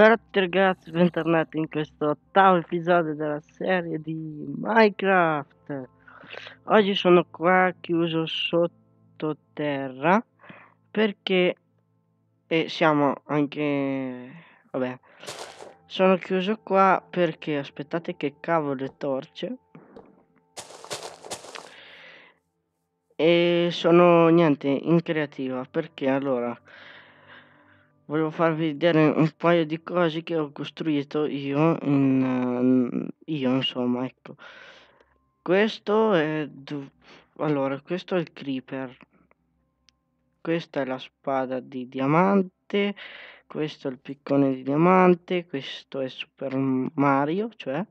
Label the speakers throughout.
Speaker 1: Ciao a tutti ragazzi, bentornati in questo ottavo episodio della serie di Minecraft Oggi sono qua chiuso sottoterra Perché e siamo anche... vabbè Sono chiuso qua perché aspettate che cavo le torce E sono niente in creativa perché allora Volevo farvi vedere un paio di cose che ho costruito io, in, eh, io insomma, ecco. Questo è... allora, questo è il creeper. Questa è la spada di diamante, questo è il piccone di diamante, questo è Super Mario, cioè,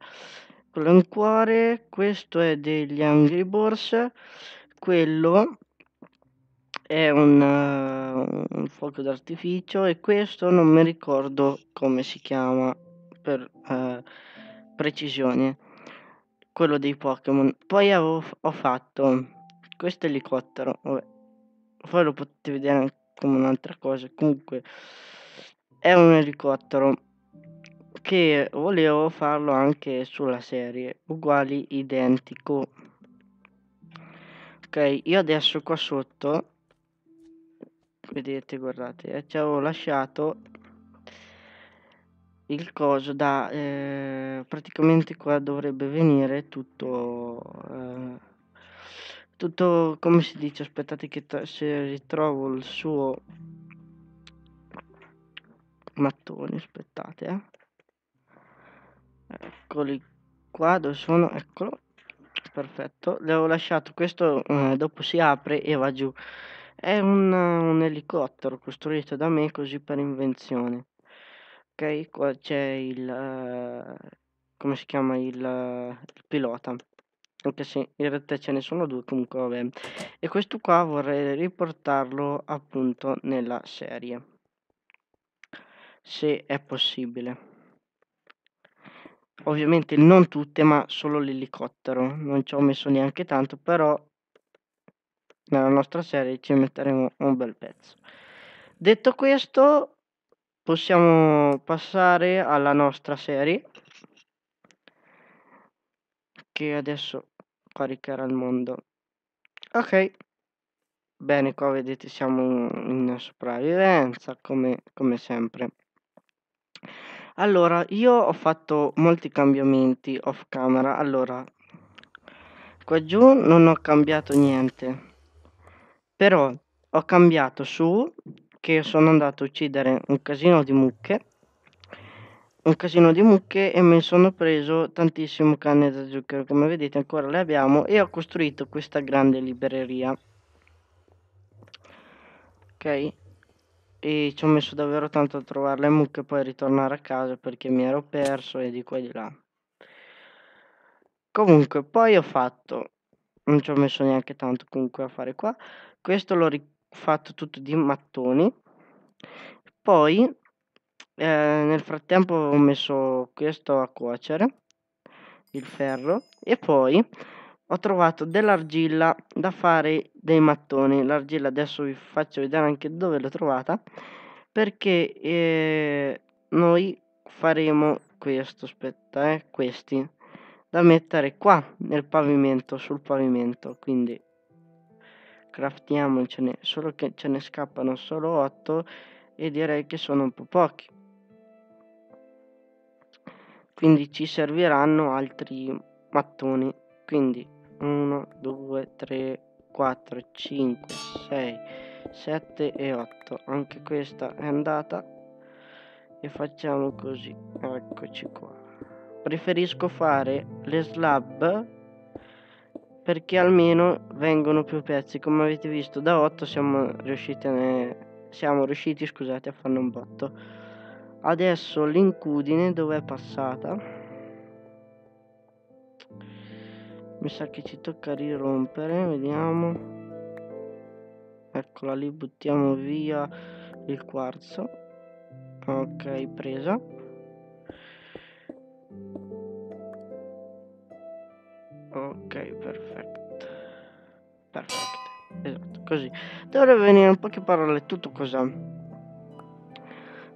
Speaker 1: quello è un cuore, questo è degli Angry Birds, quello è un, uh, un fuoco d'artificio e questo non mi ricordo come si chiama per uh, eh, precisione quello dei Pokémon. Poi avevo, ho fatto questo elicottero, vabbè. poi lo potete vedere come un'altra cosa. Comunque, è un elicottero che volevo farlo anche sulla serie, uguali, identico. Ok, io adesso qua sotto vedete guardate eh, ci avevo lasciato il coso da eh, praticamente qua dovrebbe venire tutto eh, tutto come si dice aspettate che se ritrovo il suo mattone aspettate eh. eccoli qua dove sono eccolo perfetto le ho lasciato questo eh, dopo si apre e va giù è un, un elicottero costruito da me così per invenzione. Ok, qua c'è il... eh, come si chiama il, eh, il pilota. Anche se in realtà ce ne sono due, comunque vabbè. E questo qua vorrei riportarlo appunto nella serie. Se è possibile. Ovviamente non tutte, ma solo l'elicottero. Non ci ho messo neanche tanto, però nella nostra serie ci metteremo un bel pezzo. Detto questo, possiamo passare alla nostra serie che adesso caricherà il mondo. Ok. Bene, qua vedete siamo in, sopravvivenza come, come sempre. Allora, io ho fatto molti cambiamenti off camera. Allora, qua giù non ho cambiato niente però ho cambiato su che sono andato a uccidere un casino di mucche, un casino di mucche e me sono preso tantissimo canne da zucchero, come vedete ancora le abbiamo e ho costruito questa grande libreria. Ok? E ci ho messo davvero tanto a trovare le mucche e poi ritornare a casa perché mi ero perso e di qua e di là. Comunque, poi ho fatto non ci ho messo neanche tanto comunque a fare qua questo l'ho rifatto tutto di mattoni poi eh, nel frattempo ho messo questo a cuocere il ferro e poi ho trovato dell'argilla da fare dei mattoni l'argilla adesso vi faccio vedere anche dove l'ho trovata perché eh, noi faremo questo aspetta eh, questi da mettere qua nel pavimento, sul pavimento, quindi craftiamocene, solo che ce ne scappano solo 8 e direi che sono un po' pochi. Quindi ci serviranno altri mattoni, quindi 1, 2, 3, 4, 5, 6, 7 e 8. Anche questa è andata e facciamo così, eccoci qua preferisco fare le slab perché almeno vengono più pezzi come avete visto da 8 siamo riusciti, ne... siamo riusciti scusate, a farne un botto adesso l'incudine dove è passata mi sa che ci tocca rirompere vediamo eccola lì buttiamo via il quarzo ok presa ok perfetto perfetto esatto così dovrebbe venire in poche parole tutto cos'è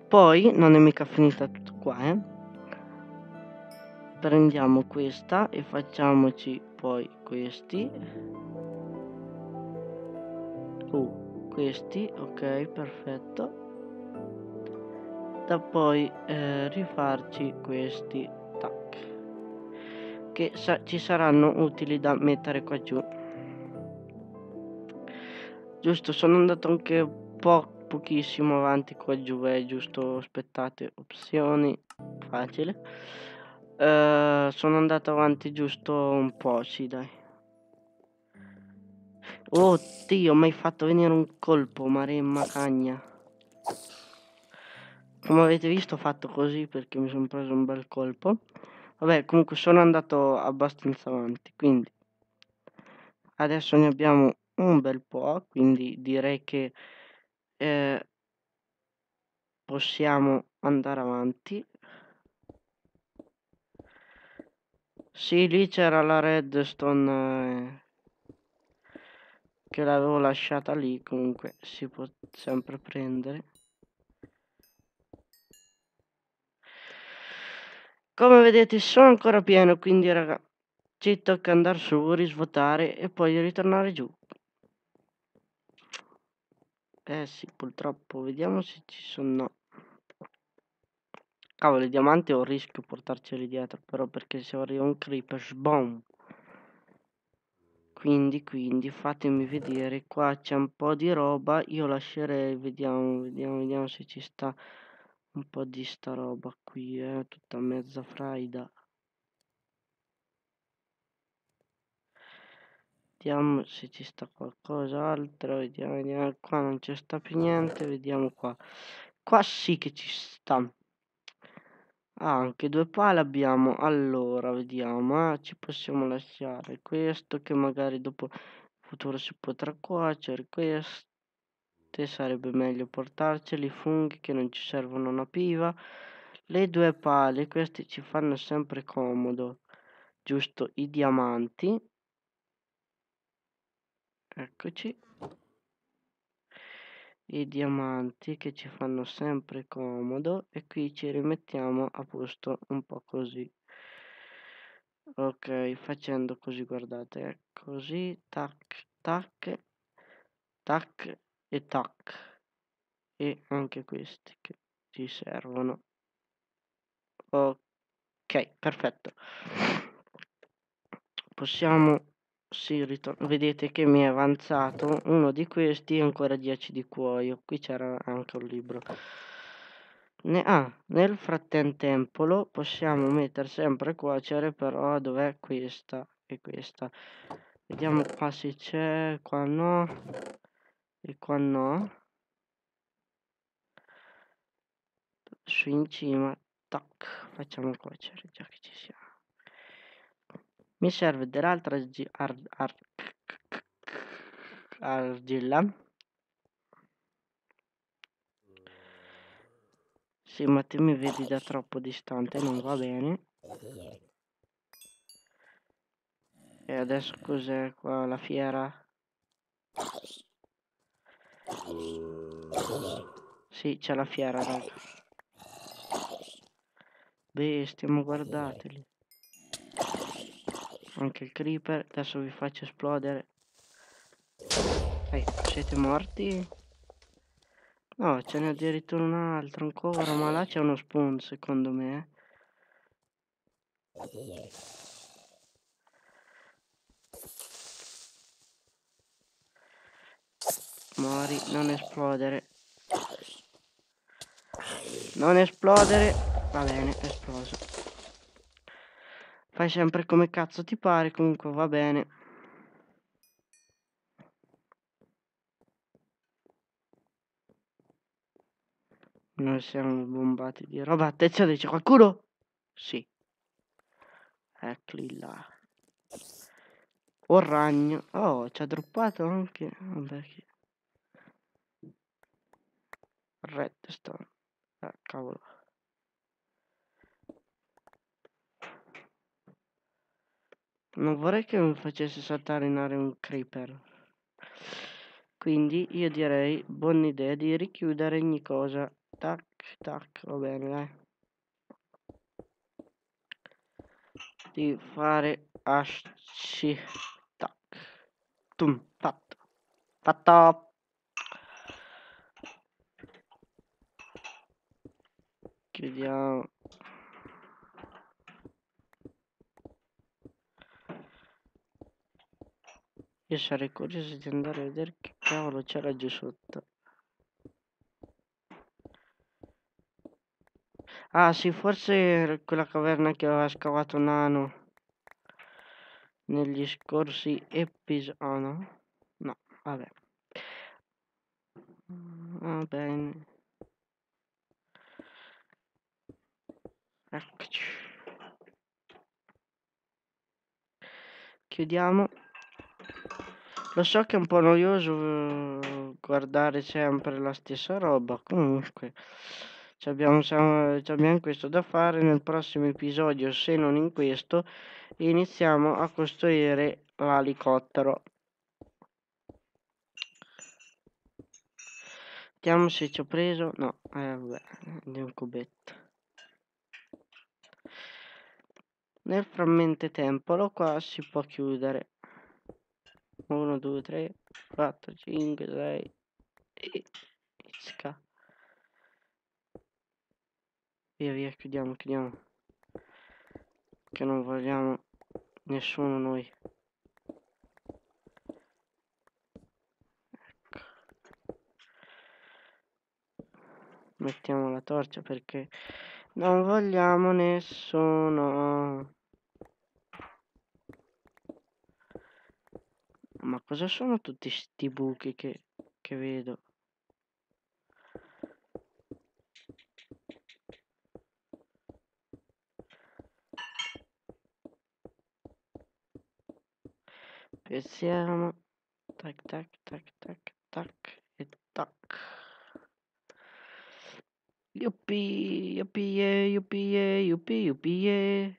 Speaker 1: poi non è mica finita tutto qua eh prendiamo questa e facciamoci poi questi uh, questi ok perfetto da poi eh, rifarci questi tac che sa- ci saranno utili da mettere qua giù. Giusto, sono andato anche un po' pochissimo avanti qua giù, è giusto, aspettate, opzioni, facile. Uh, sono andato avanti giusto un po', sì dai. Oh Dio, mi hai fatto venire un colpo, maremma cagna. Come avete visto ho fatto così perché mi sono preso un bel colpo. Vabbè, comunque sono andato abbastanza avanti, quindi adesso ne abbiamo un bel po', quindi direi che eh, possiamo andare avanti. Sì, lì c'era la redstone eh, che l'avevo lasciata lì, comunque si può sempre prendere. Come vedete sono ancora pieno, quindi raga, ci tocca andare su, risvuotare e poi ritornare giù. Eh sì, purtroppo, vediamo se ci sono... Cavolo, i diamanti ho rischio portarceli dietro, però perché se arriva un creeper, sbom! Quindi, quindi, fatemi vedere, qua c'è un po' di roba, io lascerei, vediamo, vediamo, vediamo se ci sta un po' di sta roba qui, eh, tutta mezza fraida. Vediamo se ci sta qualcos'altro, vediamo, vediamo, qua non c'è sta più niente, vediamo qua. Qua sì che ci sta. Ah, anche due pale abbiamo, allora, vediamo, eh, ci possiamo lasciare questo che magari dopo futuro si potrà cuocere, questo tutte sarebbe meglio portarceli, i funghi che non ci servono una piva, le due pale, queste ci fanno sempre comodo, giusto i diamanti, eccoci, i diamanti che ci fanno sempre comodo e qui ci rimettiamo a posto un po' così ok facendo così guardate eh, così tac tac tac e tac e anche questi che ci servono ok perfetto possiamo si sì, vedete che mi è avanzato uno di questi e ancora 10 di cuoio qui c'era anche un libro ne ah, nel frattempo lo possiamo mettere sempre a cuocere però dov'è questa e questa vediamo qua se c'è qua no e qua no su in cima tac facciamo cuocere già che ci siamo mi serve dell'altra ar ar argilla sì ma te mi vedi da troppo distante non va bene e adesso cos'è qua la fiera sì, c'è la fiera, raga. Bestia, ma guardateli. Anche il creeper, adesso vi faccio esplodere. Ehi, siete morti? No, ce n'è addirittura un altro ancora, ma là c'è uno spawn secondo me. Eh. Mori, non esplodere. Non esplodere. Va bene, esploso. Fai sempre come cazzo ti pare, comunque va bene. Noi siamo bombati di roba. Attenzione, c'è qualcuno? Sì. Eccoli là. O ragno. Oh, ci ha droppato anche. Vabbè, chi redstone. Ah, cavolo. Non vorrei che mi facesse saltare in aria un creeper. Quindi io direi, buona idea di richiudere ogni cosa. Tac, tac, va bene, eh. Di fare asci. Tac. Tum, fatto. Fatto. Vediamo. Io sarei curioso di andare a vedere che cavolo c'era giù sotto. Ah sì, forse era quella caverna che aveva scavato Nano negli scorsi episodi. Oh, no? No, vabbè. Mm, va bene. Eccoci. Chiudiamo. Lo so che è un po' noioso eh, guardare sempre la stessa roba, comunque ci abbiamo, abbiamo questo da fare nel prossimo episodio, se non in questo, iniziamo a costruire l'elicottero. Vediamo se ci ho preso. No, eh, vabbè, di un cubetto. Nel frammentetempolo qua si può chiudere. 1, 2, 3, 4, 5, 6 e isca. Via via, chiudiamo, chiudiamo. Che non vogliamo nessuno noi. Ecco. Mettiamo la torcia perché non vogliamo nessuno. Ma cosa sono tutti sti buchi che, che vedo? Pensiamo. Tac tac tac tac tac e tac. Yuppie, yuppie, yuppie, yuppie, yuppie.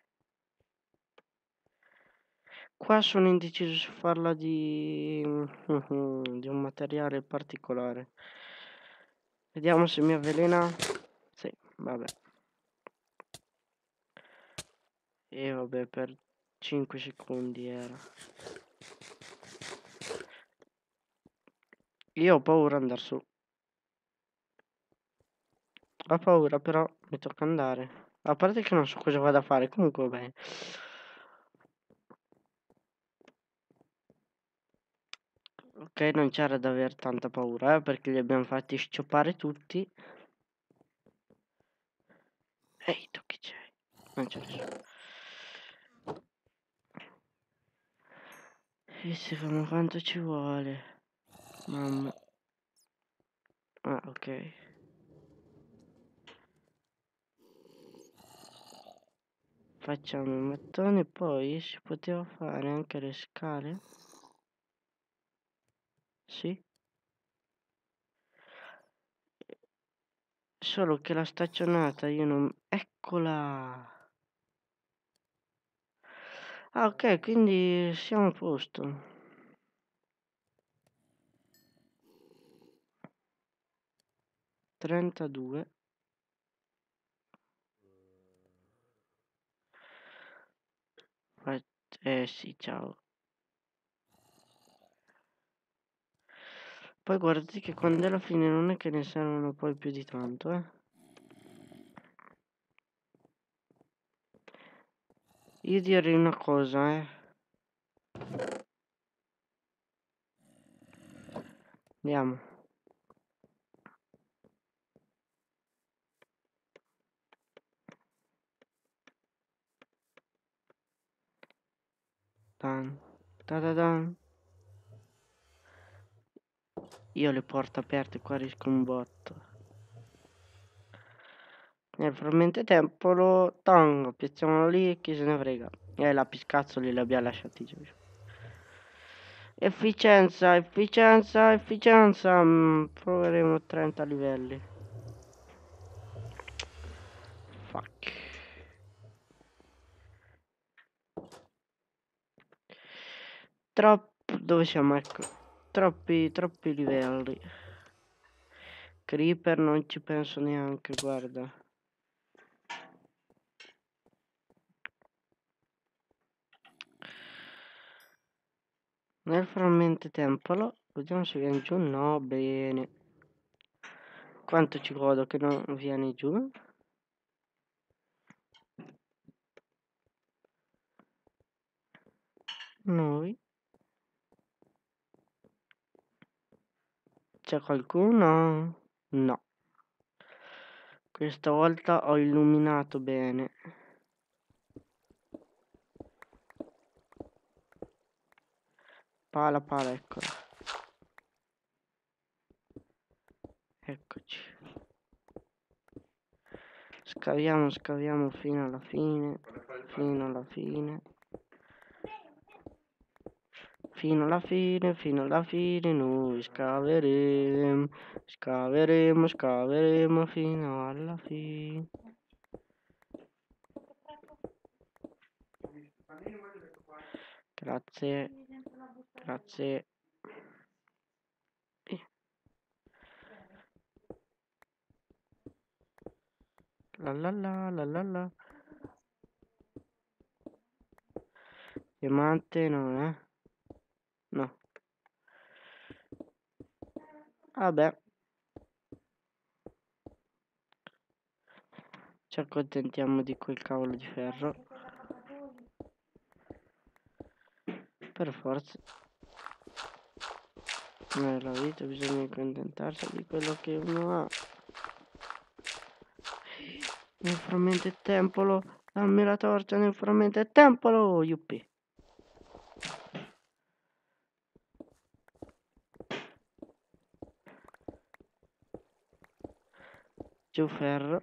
Speaker 1: Qua sono indeciso se farla di... di un materiale particolare. Vediamo se mi avvelena. Sì, vabbè. E vabbè, per 5 secondi era. Io ho paura di andare su. Ho paura però mi tocca andare. A parte che non so cosa vado a fare, comunque va bene. Ok, non c'era da aver tanta paura, eh, perché li abbiamo fatti scioppare tutti. Ehi, tu chi c'è? Non c'è nessuno. E secondo quanto ci vuole. Mamma. Ah, ok. facciamo il mattone poi si poteva fare anche le scale sì solo che la staccionata io non eccola ah ok quindi siamo a posto trentadue Eh sì, ciao. Poi guardati che quando è la fine non è che ne servono poi più di tanto, eh. Io direi una cosa, eh. Andiamo. Ta -da -da. Io le porto aperte qua rischio un botto. Nel frammento tempo lo tango, piazziamolo lì, chi se ne frega. E la piscazzoli li abbiamo lasciati giù. Efficienza, efficienza, efficienza. Mm, proveremo 30 livelli. Troppo... Dove siamo? Ecco. Troppi, troppi livelli. Creeper non ci penso neanche, guarda. Nel frammento tempolo, vediamo se viene giù. No, bene. Quanto ci godo che non viene giù. Noi. C'è qualcuno? No. Questa volta ho illuminato bene. Pala, pala, eccola. Eccoci. Scaviamo, scaviamo fino alla fine. Fino alla fine. Fino alla fine, fino alla fine noi scaveremo, scaveremo, scaveremo fino alla fine. Grazie, grazie. La la la la la la. Diamante non è. Eh? Vabbè. Ci accontentiamo di quel cavolo di ferro. Per forza. Nella vita bisogna accontentarsi di quello che uno ha. Nel frammento tempolo, dammi la torcia nel frammento tempolo, yuppi. giù ferro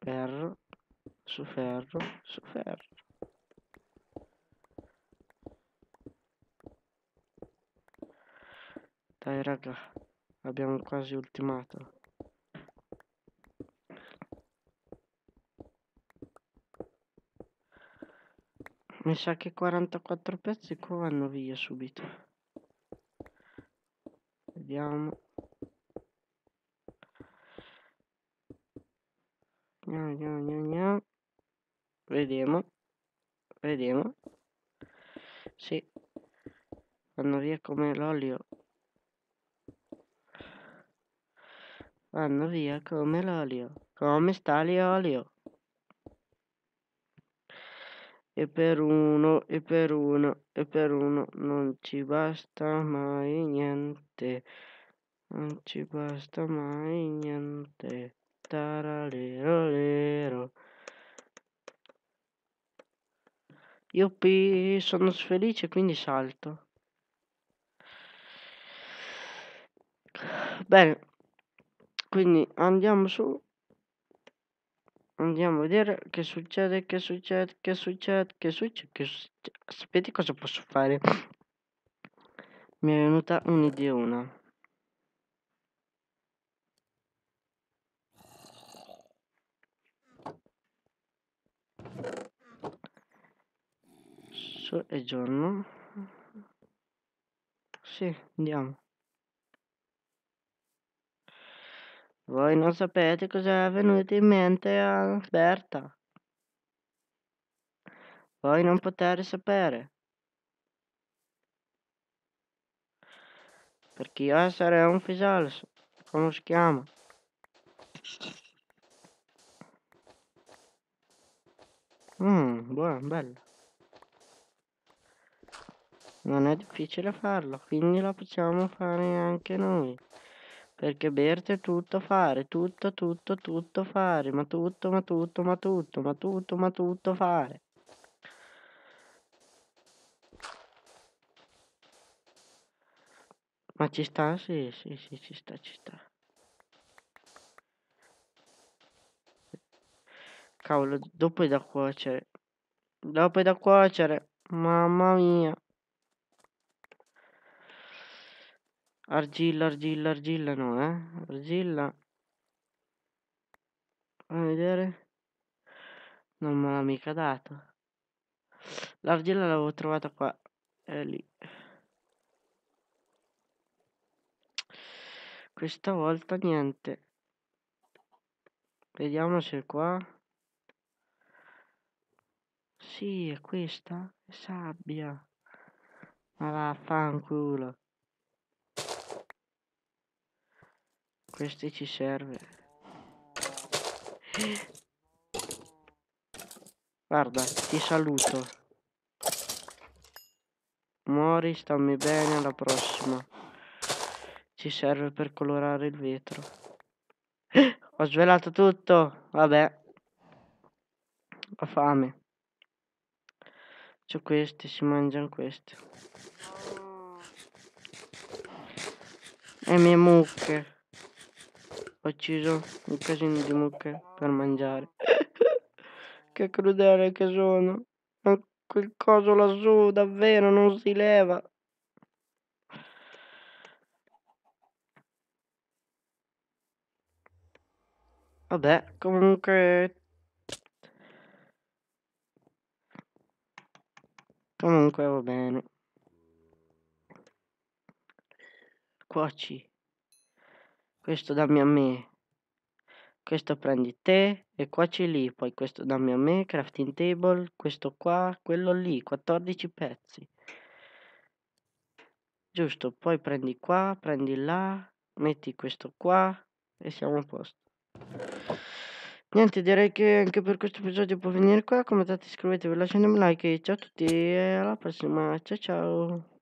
Speaker 1: ferro su ferro su ferro dai raga abbiamo quasi ultimato mi sa che 44 pezzi qua vanno via subito vediamo vediamo vediamo sì vanno via come l'olio vanno via come l'olio come sta l'olio e per uno e per uno e per uno non ci basta mai niente non ci basta mai niente taralero lero Io sono felice quindi salto. Bene, quindi andiamo su. Andiamo a vedere che succede, che succede, che succede, che succede, che succede. Sapete cosa posso fare? Mi è venuta un'idea un'ideona. adesso è giorno sì andiamo voi non sapete cosa è venuto in mente a Berta voi non potete sapere perché io sarei un fisalso come si chiama mmm buono bello non è difficile farlo, quindi lo possiamo fare anche noi. Perché Berto è tutto fare, tutto, tutto, tutto fare, ma tutto, ma tutto, ma tutto, ma tutto, ma tutto fare. Ma ci sta? Sì, sì, sì, ci sta, ci sta. Cavolo, dopo è da cuocere. Dopo è da cuocere. Mamma mia. Argilla, argilla, argilla, no, eh. Argilla. Fammi vedere. Non me l'ha mica dato. L'argilla l'avevo trovata qua. È lì. Questa volta niente. Vediamo se è qua. Sì, è questa. È sabbia. Ma vaffanculo. Questi ci serve. Guarda, ti saluto. Muori, stammi bene, alla prossima. Ci serve per colorare il vetro. Ho svelato tutto. Vabbè. Ho fame. C'ho questi, si mangiano questi. E mie mucche. Ho ucciso un casino di mucche per mangiare. che crudele che sono. Ma quel coso lassù davvero non si leva. Vabbè, comunque... Comunque va bene. Cuoci questo dammi a me, questo prendi te e qua c'è lì, poi questo dammi a me, crafting table, questo qua, quello lì, 14 pezzi. Giusto, poi prendi qua, prendi là, metti questo qua e siamo a posto. Niente, direi che anche per questo episodio può venire qua, commentate, iscrivetevi, lasciatemi un like e ciao a tutti e alla prossima, ciao ciao!